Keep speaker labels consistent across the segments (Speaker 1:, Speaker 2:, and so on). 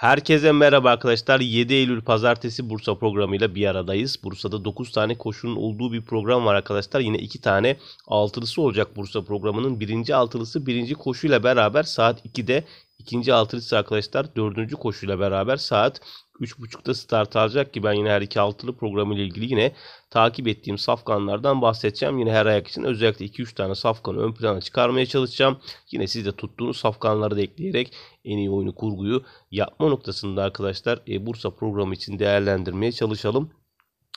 Speaker 1: Herkese merhaba arkadaşlar. 7 Eylül Pazartesi Bursa programıyla bir aradayız. Bursa'da 9 tane koşunun olduğu bir program var arkadaşlar. Yine 2 tane altılısı olacak Bursa programının. Birinci altılısı birinci koşuyla beraber saat 2'de İkinci altılısı arkadaşlar dördüncü koşuyla beraber saat 3.30'da start alacak ki ben yine her iki altılı programı ile ilgili yine takip ettiğim safkanlardan bahsedeceğim. Yine her ayak için özellikle 2-3 tane safkanı ön plana çıkarmaya çalışacağım. Yine siz de tuttuğunuz safkanları da ekleyerek en iyi oyunu kurguyu yapma noktasında arkadaşlar e, Bursa programı için değerlendirmeye çalışalım.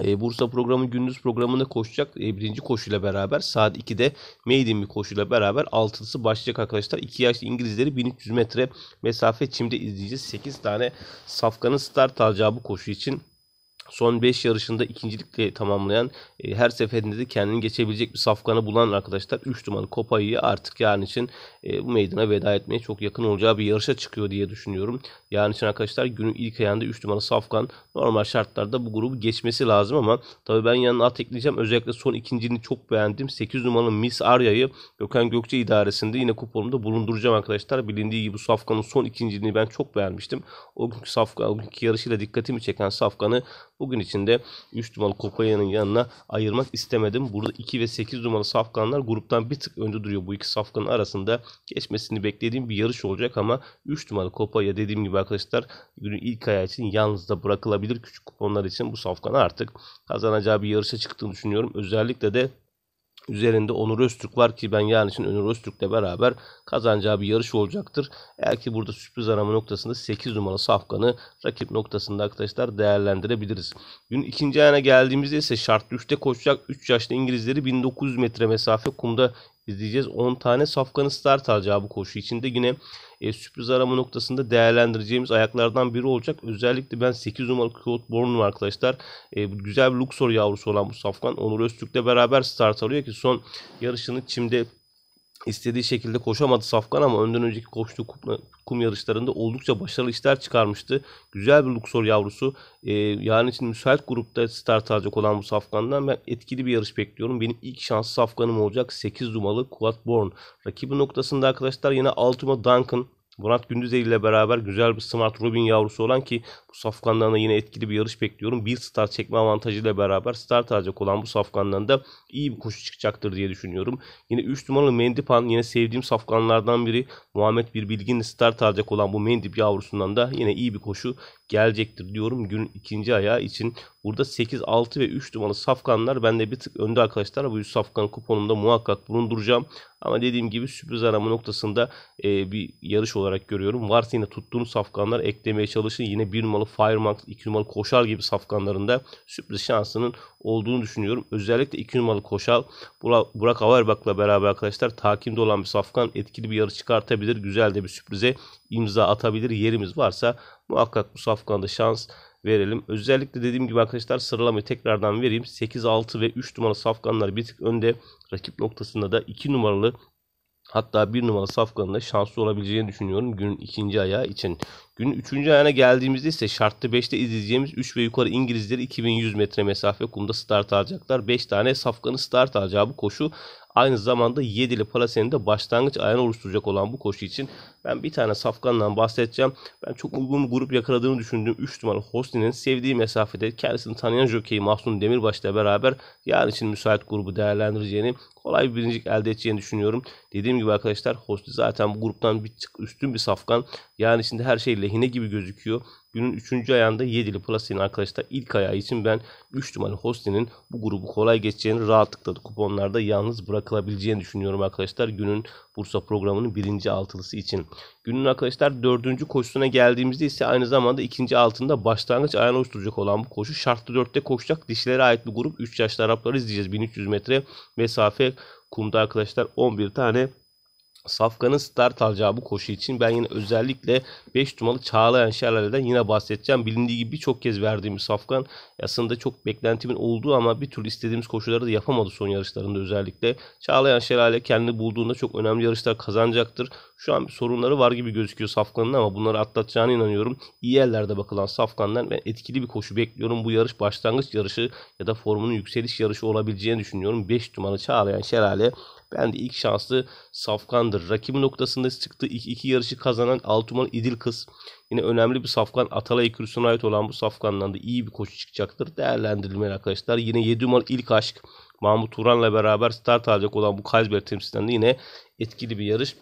Speaker 1: Ee, Bursa programı gündüz programında koşacak. E, birinci koşuyla beraber saat 2'de Maiden bir koşuyla beraber altısı başlayacak arkadaşlar. 2 yaşlı İngilizleri 1300 metre mesafe çimde izleyeceğiz. 8 tane safkanın start alacağı bu koşu için son 5 yarışında ikincilikle tamamlayan e, her seferinde de kendini geçebilecek bir safkanı bulan arkadaşlar 3 numaralı Kopa'yı artık yarın için e, bu meydana veda etmeye çok yakın olacağı bir yarışa çıkıyor diye düşünüyorum. Yarın için arkadaşlar günün ilk ayağında 3 numaralı Safkan normal şartlarda bu grubu geçmesi lazım ama tabi ben yanına at ekleyeceğim. Özellikle son ikincini çok beğendim. 8 numaralı Miss Arya'yı Gökhan Gökçe idaresinde yine kupolumda bulunduracağım arkadaşlar. Bilindiği gibi Safkan'ın son ikincini ben çok beğenmiştim. O günkü Safkan, o günkü yarışıyla dikkatimi çeken Safkan'ı Bugün içinde 3 numaralı Kokaya'nın yanına ayırmak istemedim. Burada 2 ve 8 numaralı safkanlar gruptan bir tık önde duruyor. Bu iki safkanın arasında geçmesini beklediğim bir yarış olacak ama 3 numaralı Kopaya dediğim gibi arkadaşlar günün ilk ayağı için yalnız da bırakılabilir. Küçük kuponlar için bu safkan artık kazanacağı bir yarışa çıktığını düşünüyorum. Özellikle de üzerinde Onur Öztürk var ki ben yarın için Onur Öztürk'le beraber kazanacağı bir yarış olacaktır. Eğer ki burada sürpriz arama noktasında 8 numaralı Safkan'ı rakip noktasında arkadaşlar değerlendirebiliriz. Gün ikinci ayına geldiğimizde ise şart 3'te koşacak 3 yaşlı İngilizleri 1900 metre mesafe kumda izleyeceğiz. 10 tane safkanı start alacağı bu koşu içinde yine e, sürpriz arama noktasında değerlendireceğimiz ayaklardan biri olacak. Özellikle ben 8 numaralı Claude Bornum arkadaşlar. E, güzel bir Luxor yavrusu olan bu safkan Onur Öztürk'le beraber start alıyor ki son yarışını çimde istediği şekilde koşamadı Safkan ama önden önceki koştuğu kum, kum yarışlarında oldukça başarılı işler çıkarmıştı. Güzel bir Luxor yavrusu. Ee, yarın için müsait grupta start alacak olan bu Safkan'dan ben etkili bir yarış bekliyorum. Benim ilk şanslı Safkan'ım olacak 8 numaralı Kuat Born. Rakibi noktasında arkadaşlar yine Altima Duncan Murat Gündüzeli ile beraber güzel bir Smart Robin yavrusu olan ki bu safkanlarına yine etkili bir yarış bekliyorum. Bir star çekme avantajı ile beraber start alacak olan bu safkandan da iyi bir koşu çıkacaktır diye düşünüyorum. Yine 3 numaralı Mendipan yine sevdiğim safkanlardan biri. Muhammed Bir Bilgin start alacak olan bu Mendip yavrusundan da yine iyi bir koşu gelecektir diyorum gün ikinci ayağı için. Burada 8, 6 ve 3 numaralı safkanlar bende bir tık önde arkadaşlar. Bu 100 safkan kuponumda muhakkak bulunduracağım. Ama dediğim gibi sürpriz arama noktasında e, bir yarış olarak görüyorum. Varsa yine tuttuğunuz safkanlar eklemeye çalışın. Yine 1 numaralı firemark 2 numaralı Koşar gibi safkanlarında sürpriz şansının olduğunu düşünüyorum. Özellikle 2 numaralı Koşal Burak Averbak'la beraber arkadaşlar takimde olan bir Safkan etkili bir yarı çıkartabilir. Güzel de bir sürprize imza atabilir. Yerimiz varsa muhakkak bu Safkan'da şans verelim. Özellikle dediğim gibi arkadaşlar sıralamayı tekrardan vereyim. 8, 6 ve 3 numaralı Safkanlar bir tık önde. Rakip noktasında da 2 numaralı Hatta bir numara safkanında şanslı olabileceğini düşünüyorum günün ikinci ayağı için. Günün 3. ayağına geldiğimizde ise şartlı 5'te izleyeceğimiz 3 ve yukarı İngilizleri 2100 metre mesafe kumda start alacaklar. 5 tane safkanı start alacağı bu koşu aynı zamanda 7'li Palasen'in de başlangıç ayağını oluşturacak olan bu koşu için ben bir tane safkandan bahsedeceğim. Ben çok uygun bir grup yakaladığını düşündüğüm 3 numaralı Hosni'nin sevdiği mesafede kendisini tanıyan jokeyi Mahsun ile beraber yarın için müsait grubu değerlendireceğini kolay bir birincilik elde edeceğini düşünüyorum. Dediğim gibi arkadaşlar Hosni zaten bu gruptan bir üstün bir safkan. Yarın içinde her şeyle lehine gibi gözüküyor. Günün 3. ayağında Yedili Plasin arkadaşlar ilk ayağı için ben 3 numaralı Hostin'in bu grubu kolay geçeceğini rahatlıkla kuponlarda yalnız bırakılabileceğini düşünüyorum arkadaşlar. Günün Bursa programının birinci altılısı için. Günün arkadaşlar dördüncü koşusuna geldiğimizde ise aynı zamanda ikinci altında başlangıç ayağını oluşturacak olan bu koşu şartlı dörtte koşacak dişlere ait bir grup 3 yaşlı Arapları izleyeceğiz. 1300 metre mesafe kumda arkadaşlar 11 tane Safkan'ın start alacağı bu koşu için ben yine özellikle 5 numaralı Çağlayan Şelale'den yine bahsedeceğim. Bilindiği gibi birçok kez verdiğimiz Safkan aslında çok beklentimin olduğu ama bir türlü istediğimiz koşuları da yapamadı son yarışlarında özellikle. Çağlayan Şelale kendini bulduğunda çok önemli yarışlar kazanacaktır. Şu an bir sorunları var gibi gözüküyor Safkan'ın ama bunları atlatacağına inanıyorum. İyi yerlerde bakılan Safkan'dan ben etkili bir koşu bekliyorum. Bu yarış başlangıç yarışı ya da formunun yükseliş yarışı olabileceğini düşünüyorum. 5 numaralı Çağlayan Şelale ben de ilk şanslı Safkan'dır. Rakibi noktasında çıktı. İlk iki yarışı kazanan Altuman İdil Kız. Yine önemli bir Safkan. Atalay kürsüne ait olan bu Safkan'dan da iyi bir koşu çıkacaktır. Değerlendirilmeli arkadaşlar. Yine 7 numaralı ilk aşk. Mahmut Turan'la beraber start alacak olan bu Kaysbert temsilen yine etkili bir yarış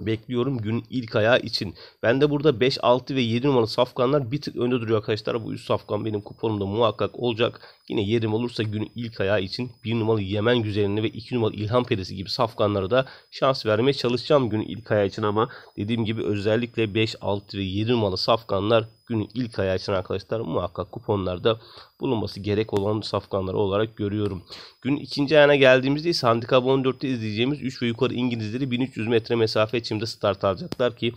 Speaker 1: bekliyorum gün ilk ayağı için. Ben de burada 5, 6 ve 7 numaralı safkanlar bir tık önde duruyor arkadaşlar. Bu üst safkan benim kuponumda muhakkak olacak. Yine yerim olursa gün ilk ayağı için 1 numaralı Yemen Güzelini ve 2 numaralı İlhan Perisi gibi safkanlara da şans vermeye çalışacağım gün ilk ayağı için ama dediğim gibi özellikle 5, 6 ve 7 numaralı safkanlar günün ilk ayağı için arkadaşlar muhakkak kuponlarda bulunması gerek olan safkanları olarak görüyorum. Gün ikinci ayağına geldiğimizde ise handikap 14'te izleyeceğimiz 3 ve yukarı İngilizleri 1300 metre mesafe içinde start alacaklar ki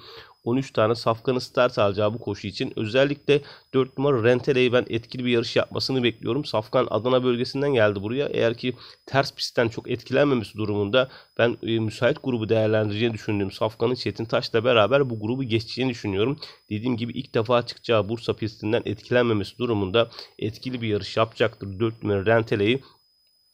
Speaker 1: 13 tane safkanı start alacağı bu koşu için özellikle 4 numara Rentele'yi ben etkili bir yarış yapmasını bekliyorum. Safkan Adana bölgesinden geldi buraya. Eğer ki ters pistten çok etkilenmemesi durumunda ben e, müsait grubu değerlendireceğini düşündüğüm Safkan'ın Çetin Taş'la beraber bu grubu geçeceğini düşünüyorum. Dediğim gibi ilk defa çıkacağı Bursa pistinden etkilenmemesi durumunda etkili bir yarış yapacaktır. 4 numara Rentele'yi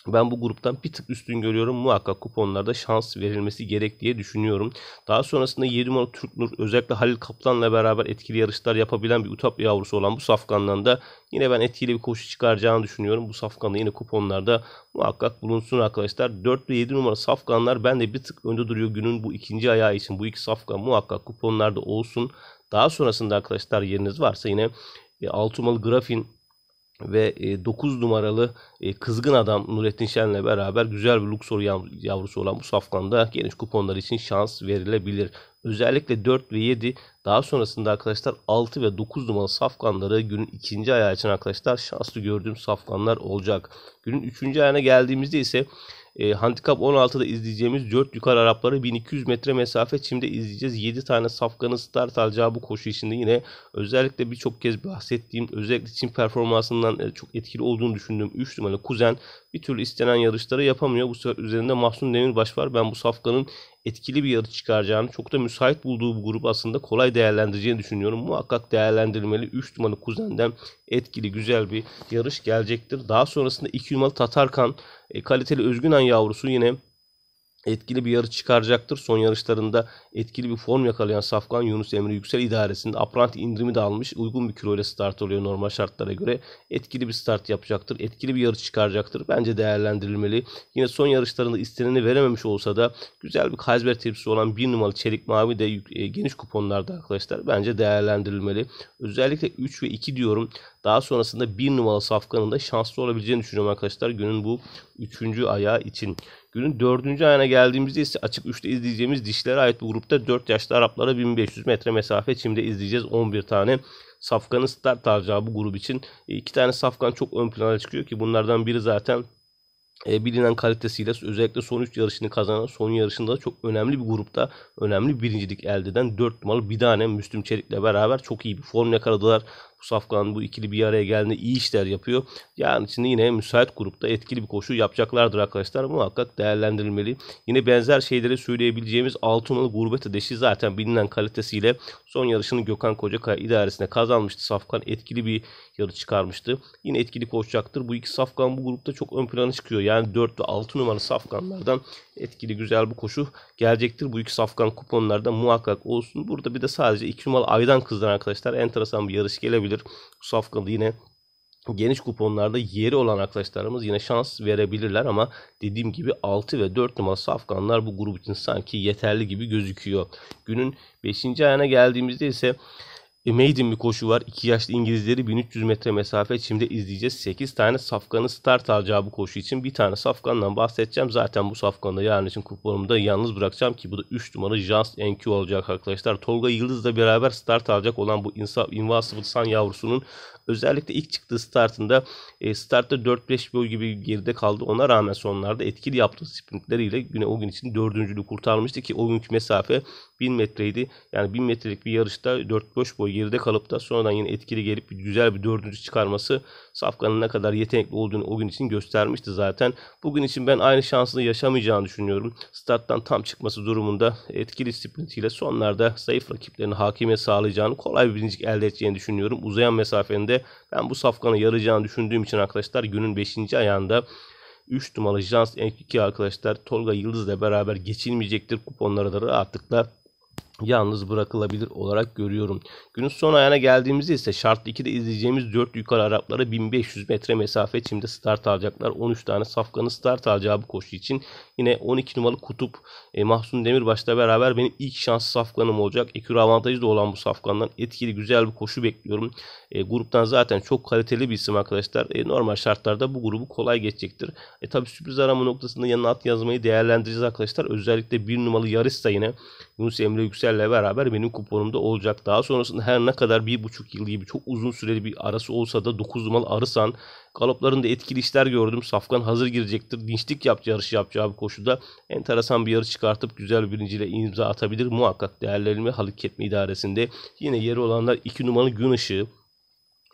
Speaker 1: ben bu gruptan bir tık üstün görüyorum. Muhakkak kuponlarda şans verilmesi gerek diye düşünüyorum. Daha sonrasında 7 numaralı Nur özellikle Halil Kaplan'la beraber etkili yarışlar yapabilen bir utap yavrusu olan bu safkandan da yine ben etkili bir koşu çıkaracağını düşünüyorum. Bu safkanı yine kuponlarda muhakkak bulunsun arkadaşlar. 4 ve 7 numara safkanlar de bir tık önde duruyor günün bu ikinci ayağı için. Bu iki safkan muhakkak kuponlarda olsun. Daha sonrasında arkadaşlar yeriniz varsa yine 6 numaralı Grafin ve 9 e, numaralı e, kızgın adam Nurettin Şen'le beraber güzel bir Luxor yavrusu olan bu safkanda geniş kuponlar için şans verilebilir. Özellikle 4 ve 7 daha sonrasında arkadaşlar 6 ve 9 numaralı safkanları günün ikinci ayağı için arkadaşlar şanslı gördüğüm safkanlar olacak. Günün üçüncü ayağına geldiğimizde ise e, Handikap 16'da izleyeceğimiz 4 yukarı Arapları 1200 metre mesafe çimde izleyeceğiz. 7 tane safkanın start alacağı bu koşu içinde yine özellikle birçok kez bahsettiğim özellikle çim performansından e, çok etkili olduğunu düşündüğüm 3 numaralı Kuzen bir türlü istenen yarışları yapamıyor. Bu sefer üzerinde Mahsun Demirbaş var. Ben bu Safkan'ın etkili bir yarış çıkaracağını, çok da müsait bulduğu bu grup aslında kolay değerlendireceğini düşünüyorum. Muhakkak değerlendirmeli. 3 numaralı Kuzen'den etkili güzel bir yarış gelecektir. Daha sonrasında 2 numaralı Tatarkan, e, kaliteli Özgünan yavrusu yine etkili bir yarış çıkaracaktır. Son yarışlarında etkili bir form yakalayan Safkan Yunus Emre Yüksel idaresinde apranti indirimi de almış. Uygun bir kilo ile start oluyor normal şartlara göre. Etkili bir start yapacaktır. Etkili bir yarış çıkaracaktır. Bence değerlendirilmeli. Yine son yarışlarında isteneni verememiş olsa da güzel bir Kazber tepsisi olan bir numaralı Çelik Mavi de e, geniş kuponlarda arkadaşlar bence değerlendirilmeli. Özellikle 3 ve 2 diyorum. Daha sonrasında bir numaralı Safkan'ın da şanslı olabileceğini düşünüyorum arkadaşlar. Günün bu 3. ayağı için. Günün dördüncü ayına geldiğimizde ise açık 3'te izleyeceğimiz dişlere ait bu grupta 4 yaşlı Araplara 1500 metre mesafe çimde izleyeceğiz. 11 tane Safkan'ın start harcağı bu grup için. E, iki tane Safkan çok ön plana çıkıyor ki bunlardan biri zaten e, bilinen kalitesiyle özellikle son 3 yarışını kazanan son yarışında da çok önemli bir grupta önemli birincilik elde eden 4 numaralı bir tane Müslüm Çelik'le beraber çok iyi bir form yakaladılar. Safkan bu ikili bir araya geldiğinde iyi işler yapıyor. Yani şimdi yine müsait grupta etkili bir koşu yapacaklardır arkadaşlar. Muhakkak değerlendirilmeli. Yine benzer şeyleri söyleyebileceğimiz Altınalı Gurbet Adeşi zaten bilinen kalitesiyle son yarışını Gökhan Kocakaya idaresine kazanmıştı. Safkan etkili bir yarı çıkarmıştı. Yine etkili koşacaktır. Bu iki Safkan bu grupta çok ön plana çıkıyor. Yani 4 ve 6 numaralı Safkanlardan etkili güzel bir koşu gelecektir. Bu iki Safkan kuponlarda muhakkak olsun. Burada bir de sadece 2 numaralı Aydan Kız'dan arkadaşlar enteresan bir yarış gelebilir olabilir. Bu safkalı yine geniş kuponlarda yeri olan arkadaşlarımız yine şans verebilirler ama dediğim gibi 6 ve 4 numaralı safkanlar bu grup için sanki yeterli gibi gözüküyor. Günün 5. ayına geldiğimizde ise Maiden bir koşu var. İki yaşlı İngilizleri 1300 metre mesafe içinde izleyeceğiz. 8 tane safkanın start alacağı bu koşu için bir tane safkandan bahsedeceğim. Zaten bu safkanı yarın için da yalnız bırakacağım ki bu da 3 numara Jans NQ olacak arkadaşlar. Tolga Yıldız'la beraber start alacak olan bu Invincible Sun yavrusunun özellikle ilk çıktığı startında e, startta 4-5 boy gibi geride kaldı. Ona rağmen sonlarda etkili yaptığı sprintleriyle güne o gün için dördüncülüğü kurtarmıştı ki o günkü mesafe 1000 metreydi. Yani 1000 metrelik bir yarışta 4-5 boy geride kalıp da sonradan yine etkili gelip güzel bir dördüncü çıkarması Safkan'ın ne kadar yetenekli olduğunu o gün için göstermişti zaten. Bugün için ben aynı şansını yaşamayacağını düşünüyorum. Starttan tam çıkması durumunda etkili sprintiyle sonlarda zayıf rakiplerini hakime sağlayacağını kolay bir birincilik elde edeceğini düşünüyorum. Uzayan mesafenin de ben bu Safkan'a yarayacağını düşündüğüm için arkadaşlar günün 5. ayağında 3 numaralı Jans N2 arkadaşlar Tolga Yıldız ile beraber geçilmeyecektir. kuponları da rahatlıkla yalnız bırakılabilir olarak görüyorum. Günün son ayağına geldiğimizde ise şartlı 2'de izleyeceğimiz 4 yukarı Araplara 1500 metre mesafe çimde start alacaklar. 13 tane safkanı start alacağı bu koşu için. Yine 12 numaralı Kutup e, Mahsun Demirbaş'la beraber benim ilk şans safkanım olacak. Ekür avantajı da olan bu safkandan etkili güzel bir koşu bekliyorum. E, gruptan zaten çok kaliteli bir isim arkadaşlar. E, normal şartlarda bu grubu kolay geçecektir. E, Tabi sürpriz arama noktasında yanına at yazmayı değerlendireceğiz arkadaşlar. Özellikle 1 numaralı Yarista yine Yunus Emre Yüksel Türkcell'le beraber benim kuponumda olacak. Daha sonrasında her ne kadar bir buçuk yıl gibi çok uzun süreli bir arası olsa da 9 numaralı Arısan galoplarında etkili işler gördüm. Safkan hazır girecektir. Dinçlik yaptı yarış yapacağı bir koşuda. Enteresan bir yarış çıkartıp güzel birinciyle imza atabilir. Muhakkak değerlerimi Halık Ketme idaresinde Yine yeri olanlar 2 numaralı Gün Işığı.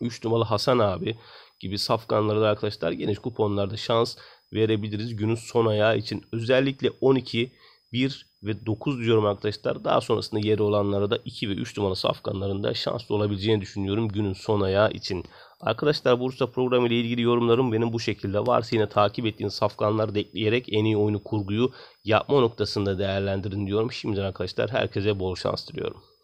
Speaker 1: 3 numaralı Hasan abi gibi safkanları da arkadaşlar geniş kuponlarda şans verebiliriz günün son ayağı için. Özellikle 12, 1, ve 9 diyorum arkadaşlar. Daha sonrasında yeri olanlara da 2 ve 3 numara safkanlarında şanslı olabileceğini düşünüyorum günün son ayağı için. Arkadaşlar Bursa programı ile ilgili yorumlarım benim bu şekilde. Varsa yine takip ettiğiniz safkanlar ekleyerek en iyi oyunu kurguyu yapma noktasında değerlendirin diyorum. Şimdiden arkadaşlar herkese bol şans diliyorum.